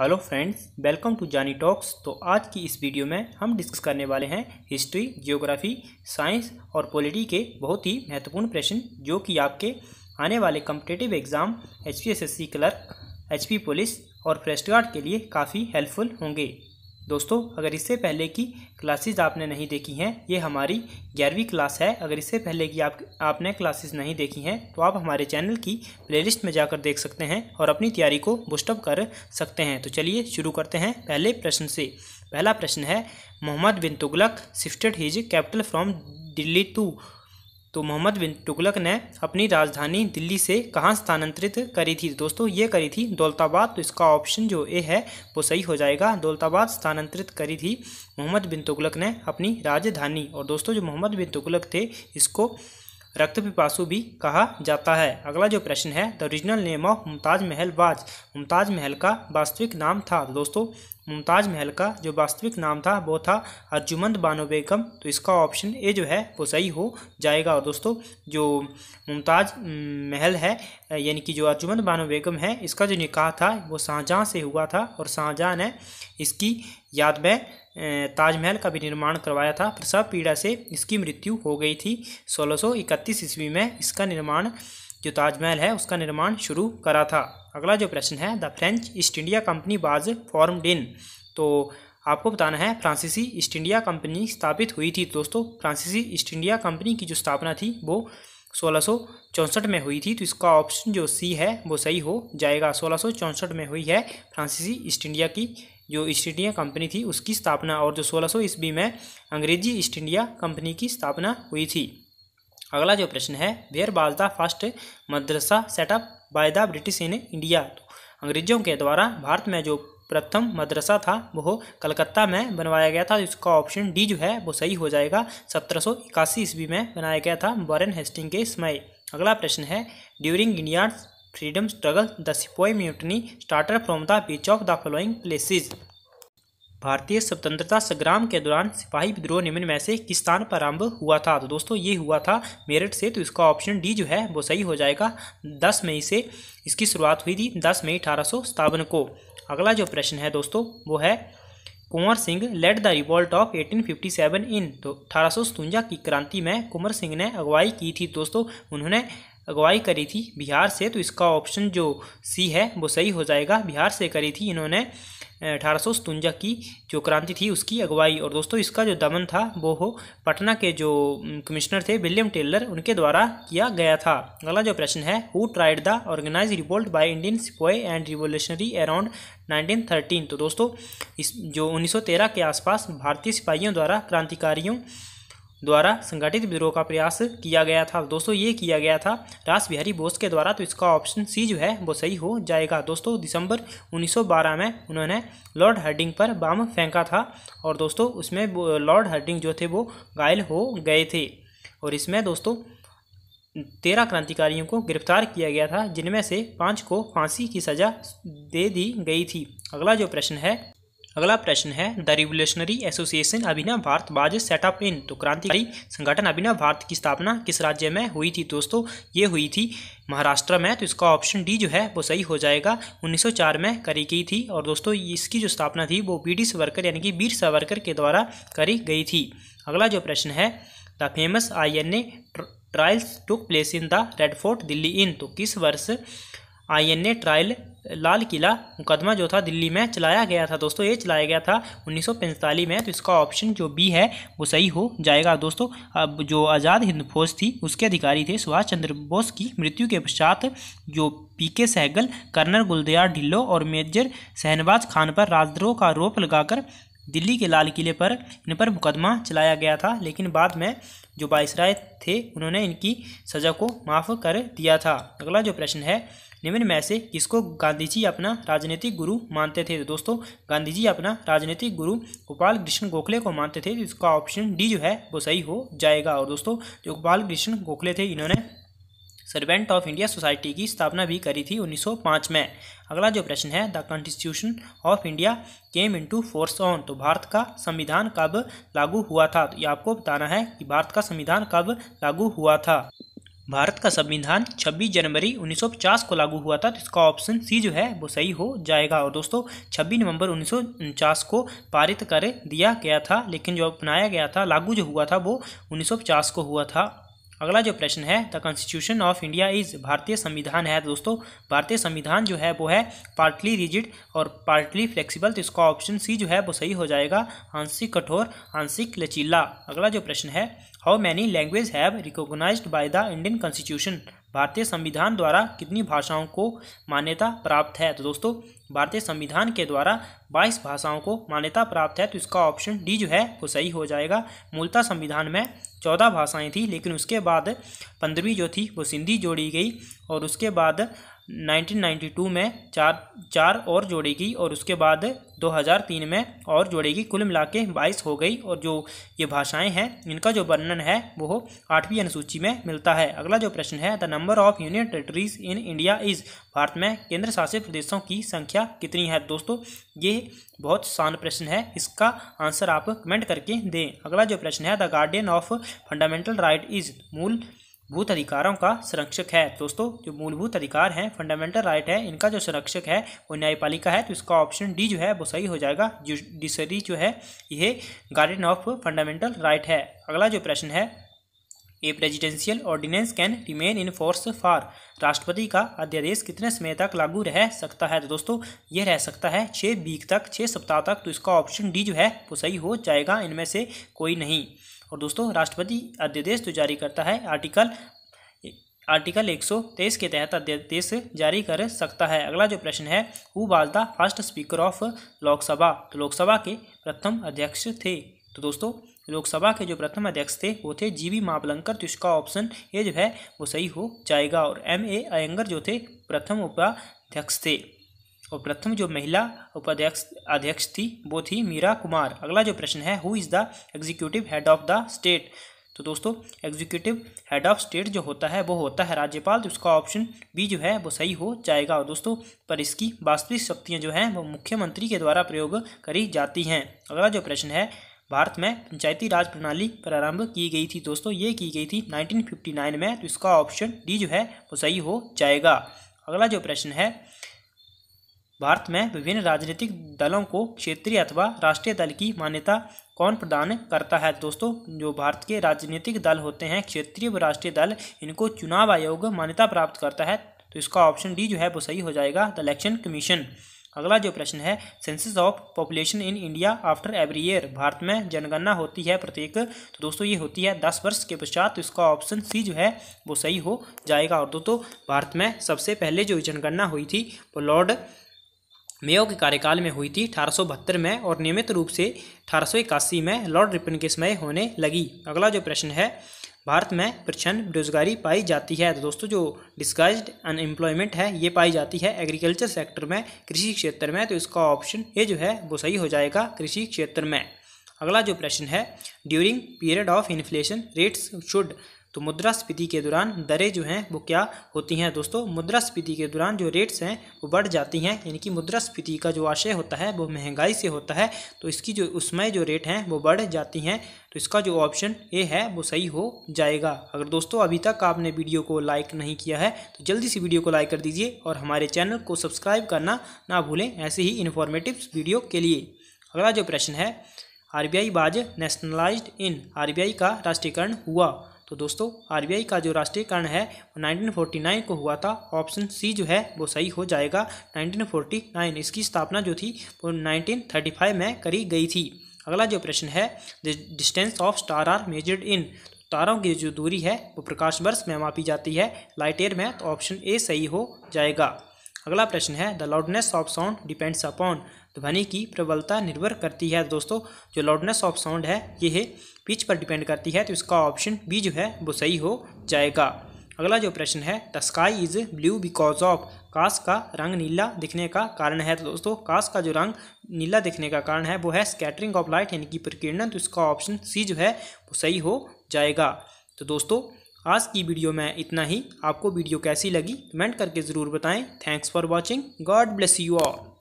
hello friends welcome to Jaani talks तो आज की इस वीडियो में हम डिस्कस करने वाले हैं हिस्ट्री जियोग्राफी साइंस और पॉलिटी के बहुत ही महत्वपूर्ण प्रश्न जो कि आपके आने वाले competitive exam H clerk H police और फ्रेस्ट गार्ड के लिए काफ़ी हेल्पफुल होंगे दोस्तों अगर इससे पहले की क्लासेस आपने नहीं देखी हैं ये हमारी ग्यारहवीं क्लास है अगर इससे पहले की आप आपने क्लासेस नहीं देखी हैं तो आप हमारे चैनल की प्लेलिस्ट में जाकर देख सकते हैं और अपनी तैयारी को बुस्टअप कर सकते हैं तो चलिए शुरू करते हैं पहले प्रश्न से पहला प्रश्न है Mohammad bin Tughlaq shifted his capital from Delhi to तो मोहम्मद बिन तुगलक ने अपनी राजधानी दिल्ली से कहाँ स्थानांतरित करी थी दोस्तों ये करी थी दौलताबाद तो इसका ऑप्शन जो ए है वो सही हो जाएगा दौलताबाद स्थानांतरित करी थी मोहम्मद बिन तुगलक ने अपनी राजधानी और दोस्तों जो मोहम्मद बिन तुगलक थे इसको रक्त पिपासु भी कहा जाता है अगला जो प्रश्न है the original name of Mumtaz Mahal was Mumtaz महल का वास्तविक नाम था दोस्तों मुमताज महल का जो वास्तविक नाम था वो था अर्जुमंद बानो बेगम तो इसका ऑप्शन ए जो है वो सही हो जाएगा और दोस्तों जो मुमताज महल है यानी कि जो अर्जुमंद बानो बेगम है इसका जो निकाह था वो शाहजहाँ से हुआ था और शाहजहाँ ने इसकी याद में ताजमहल का भी निर्माण करवाया था प्रसव पीड़ा से इसकी मृत्यु हो गई थी 1631 ईस्वी में इसका निर्माण जो ताजमहल है उसका निर्माण शुरू करा था अगला जो प्रश्न है the French East India company was formed in तो आपको बताना है फ्रांसीसी ईस्ट इंडिया कंपनी स्थापित हुई थी दोस्तों फ्रांसीसी ईस्ट इंडिया कंपनी की जो स्थापना थी वो सोलह में हुई थी तो इसका ऑप्शन जो सी है वो सही हो जाएगा सोलह में हुई है फ्रांसीसी ईस्ट इंडिया की जो ईस्ट इंडिया कंपनी थी उसकी स्थापना और जो सोलह सौ ईस्वी में अंग्रेजी ईस्ट इंडिया कंपनी की स्थापना हुई थी अगला जो प्रश्न है वेयर बाल the first madrasa set up by the British in India तो अंग्रेजों के द्वारा भारत में जो प्रथम मदरसा था वह कलकत्ता में बनवाया गया था इसका ऑप्शन डी जो है वो सही हो जाएगा सत्रह सौ इक्यासी ईस्वी में बनाया गया था वॉरेन हेस्टिंग के समय अगला प्रश्न है during India's freedom struggle the sepoy mutiny started from the which of the following places भारतीय स्वतंत्रता संग्राम के दौरान सिपाही विद्रोह निम्न में से किस स्थान पर आरंभ हुआ था तो दोस्तों ये हुआ था मेरठ से तो इसका ऑप्शन डी जो है वो सही हो जाएगा 10 मई से इसकी शुरुआत हुई थी 10 मई अठारह को अगला जो प्रश्न है दोस्तों वो है Kunwar Singh led the revolt of 1857 in तो अठारह की क्रांति में कुंवर सिंह ने अगुवाई की थी दोस्तों उन्होंने अगुवाई करी थी बिहार से तो इसका ऑप्शन जो सी है वो सही हो जाएगा बिहार से करी थी इन्होंने अठारह की जो क्रांति थी उसकी अगुवाई और दोस्तों इसका जो दमन था वो हो पटना के जो कमिश्नर थे विलियम टेलर उनके द्वारा किया गया था अगला जो प्रश्न है who tried the organise revolt by Indian sepoy and revolutionary around 1913 तो दोस्तों इस जो 1913 के आसपास भारतीय सिपाहियों द्वारा क्रांतिकारियों द्वारा संगठित विद्रोह का प्रयास किया गया था दोस्तों ये किया गया था रास बिहारी बोस के द्वारा तो इसका ऑप्शन सी जो है वो सही हो जाएगा दोस्तों दिसंबर 1912 में उन्होंने लॉर्ड हर्डिंग पर बम फेंका था और दोस्तों उसमें लॉर्ड हर्डिंग जो थे वो घायल हो गए थे और इसमें दोस्तों तेरह क्रांतिकारियों को गिरफ्तार किया गया था जिनमें से पाँच को फांसी की सज़ा दे दी गई थी अगला जो प्रश्न है अगला प्रश्न है the revolutionary association Abhinav Bharat was set up इन तो क्रांतिकारी संगठन अभिनव भारत की स्थापना किस राज्य में हुई थी दोस्तों ये हुई थी महाराष्ट्र में तो इसका ऑप्शन डी जो है वो सही हो जाएगा 1904 में करी गई थी और दोस्तों इसकी जो स्थापना थी वो बी डी सावरकर यानी कि वीर सावरकर के द्वारा करी गई थी अगला जो प्रश्न है the famous I N A trials took place in the Red Fort Delhi in तो किस वर्ष आईएनए ट्रायल लाल किला मुकदमा जो था दिल्ली में चलाया गया था दोस्तों ये चलाया गया था 1945 में तो इसका ऑप्शन जो बी है वो सही हो जाएगा दोस्तों अब जो आज़ाद हिंद फौज थी उसके अधिकारी थे सुभाष चंद्र बोस की मृत्यु के पश्चात जो पी के सहगल कर्नल गुलदयार ढिल्लो और मेजर शहनवाज खान पर राजद्रोह का आरोप लगाकर दिल्ली के लाल किले पर इन पर मुकदमा चलाया गया था लेकिन बाद में जो बाइसराय थे उन्होंने इनकी सज़ा को माफ़ कर दिया था अगला जो प्रश्न है निम्न में से किसको गांधी जी अपना राजनीतिक गुरु मानते थे तो दोस्तों गांधी जी अपना राजनीतिक गुरु गोपाल कृष्ण गोखले को मानते थे इसका ऑप्शन डी जो है वो सही हो जाएगा और दोस्तों जो गोपाल कृष्ण गोखले थे इन्होंने सर्वेंट ऑफ इंडिया सोसाइटी की स्थापना भी करी थी 1905 में अगला जो प्रश्न है the constitution of India came into force on तो भारत का संविधान कब लागू हुआ था तो ये आपको बताना है कि भारत का संविधान कब लागू हुआ था भारत का संविधान 26 जनवरी 1950 को लागू हुआ था तो इसका ऑप्शन सी जो है वो सही हो जाएगा और दोस्तों 26 नवंबर उन्नीस को पारित कर दिया गया था लेकिन जो अपनाया गया था लागू जो हुआ था वो 1950 को हुआ था अगला जो प्रश्न है the constitution of India is भारतीय संविधान है दोस्तों भारतीय संविधान जो है वो है पार्टली रिजिड और पार्टली फ्लेक्सिबल तो इसका ऑप्शन सी जो है वो सही हो जाएगा आंशिक कठोर आंशिक लचीला अगला जो प्रश्न है how many language have recognise by the Indian constitution भारतीय संविधान द्वारा कितनी भाषाओं को मान्यता प्राप्त है तो दोस्तों भारतीय संविधान के द्वारा 22 भाषाओं को मान्यता प्राप्त है तो इसका ऑप्शन डी जो है वो सही हो जाएगा मूलतः संविधान में चौदह भाषाएं थी लेकिन उसके बाद पंद्रहवीं जो थी वो सिंधी जोड़ी गई और उसके बाद 1992 में चार चार और जोड़ेगी और उसके बाद 2003 में और जोड़ेगी कुल मिला के बाईस हो गई और जो ये भाषाएं हैं इनका जो वर्णन है वो आठवीं अनुसूची में मिलता है अगला जो प्रश्न है the number of union territories in India is भारत में केंद्र शासित प्रदेशों की संख्या कितनी है दोस्तों ये बहुत शान प्रश्न है इसका आंसर आप कमेंट करके दें अगला जो प्रश्न है the guardian of fundamental right is मूल मूलभूत अधिकारों का संरक्षक है दोस्तों जो मूलभूत अधिकार हैं फंडामेंटल राइट है इनका जो संरक्षक है वो न्यायपालिका है तो इसका ऑप्शन डी जो है वो सही हो जाएगा जुडिशरी जो है यह गार्डन ऑफ फंडामेंटल राइट है अगला जो प्रश्न है a presidential ordinance can remain in force for राष्ट्रपति का अध्यादेश कितने समय तक लागू रह सकता है तो दोस्तों ये रह सकता है छः वीक तक छः सप्ताह तक तो इसका ऑप्शन डी जो है वो सही हो जाएगा इनमें से कोई नहीं और दोस्तों राष्ट्रपति अध्यादेश जो जारी करता है आर्टिकल आर्टिकल 123 के तहत अध्यादेश जारी कर सकता है अगला जो प्रश्न है who was the first speaker of Lok Sabha तो लोकसभा के प्रथम अध्यक्ष थे तो दोस्तों लोकसभा के जो प्रथम अध्यक्ष थे वो थे जीवी मापलंकर तो इसका ऑप्शन ए जो है वो सही हो जाएगा और एम ए अयंगर जो थे प्रथम उपाध्यक्ष थे और प्रथम जो महिला उपाध्यक्ष अध्यक्ष थी वो थी मीरा कुमार अगला जो प्रश्न है who is the executive head of the state तो दोस्तों एग्जीक्यूटिव हेड ऑफ स्टेट जो होता है वो होता है राज्यपाल तो उसका ऑप्शन बी जो है वो सही हो जाएगा और दोस्तों पर इसकी वास्तविक शक्तियाँ जो हैं वो मुख्यमंत्री के द्वारा प्रयोग करी जाती हैं अगला जो प्रश्न है भारत में पंचायती राज प्रणाली प्रारंभ की गई थी दोस्तों ये की गई थी 1959 में तो इसका ऑप्शन डी जो है वो सही हो जाएगा अगला जो प्रश्न है भारत में विभिन्न राजनीतिक दलों को क्षेत्रीय अथवा राष्ट्रीय दल की मान्यता कौन प्रदान करता है दोस्तों जो भारत के राजनीतिक दल होते हैं क्षेत्रीय व राष्ट्रीय दल इनको चुनाव आयोग मान्यता प्राप्त करता है तो इसका ऑप्शन डी जो है वो सही हो जाएगा द इलेक्शन कमीशन अगला जो प्रश्न है census of population in India after every year भारत में जनगणना होती है प्रत्येक तो दोस्तों ये होती है दस वर्ष के पश्चात तो इसका ऑप्शन सी जो है वो सही हो जाएगा और दोस्तों भारत में सबसे पहले जो जनगणना हुई थी वो लॉर्ड मेयो के कार्यकाल में हुई थी अठारह में और नियमित रूप से अठारह में लॉर्ड रिपन के समय होने लगी अगला जो प्रश्न है भारत में प्रचंड बेरोजगारी पाई जाती है तो दोस्तों जो डिस्काइज अनएम्प्लॉयमेंट है ये पाई जाती है एग्रीकल्चर सेक्टर में कृषि क्षेत्र में तो इसका ऑप्शन ये जो है वो सही हो जाएगा कृषि क्षेत्र में अगला जो प्रश्न है during period of inflation rates should तो मुद्रास्फीति के दौरान दरें जो हैं वो क्या होती हैं दोस्तों मुद्रास्फीति के दौरान जो रेट्स हैं वो बढ़ जाती हैं यानी कि मुद्रास्फीति का जो आशय होता है वो महंगाई से होता है तो इसकी जो उसमें जो रेट हैं वो बढ़ जाती हैं तो इसका जो ऑप्शन ए है वो सही हो जाएगा अगर दोस्तों अभी तक आपने वीडियो को लाइक नहीं किया है तो जल्दी से वीडियो को लाइक कर दीजिए और हमारे चैनल को सब्सक्राइब करना ना भूलें ऐसे ही इन्फॉर्मेटिव वीडियो के लिए अगला जो प्रश्न है आरबीआई बाज नेशनलाइज्ड इन आरबीआई का राष्ट्रीयकरण हुआ तो दोस्तों आरबीआई का जो राष्ट्रीयकरण है वो 1949 को हुआ था ऑप्शन सी जो है वो सही हो जाएगा 1949 इसकी स्थापना जो थी वो 1935 में करी गई थी अगला जो प्रश्न है distance of star are measured in तारों की जो दूरी है वो प्रकाश वर्ष में मापी जाती है लाइट एयर में तो ऑप्शन ए सही हो जाएगा अगला प्रश्न है the loudness of sound depends upon ध्वनि की प्रबलता निर्भर करती है दोस्तों जो लाउडनेस ऑफ साउंड है ये है पिच पर डिपेंड करती है तो इसका ऑप्शन बी जो है वो सही हो जाएगा अगला जो प्रश्न है the sky is blue because of कास का रंग नीला दिखने का कारण है तो दोस्तों कास का जो रंग नीला दिखने का कारण है वो है स्कैटरिंग ऑफ लाइट यानी कि प्रकीर्णन तो इसका ऑप्शन सी जो है वो सही हो जाएगा तो दोस्तों आज की वीडियो में इतना ही आपको वीडियो कैसी लगी कमेंट करके ज़रूर बताएं thanks for watching God bless you all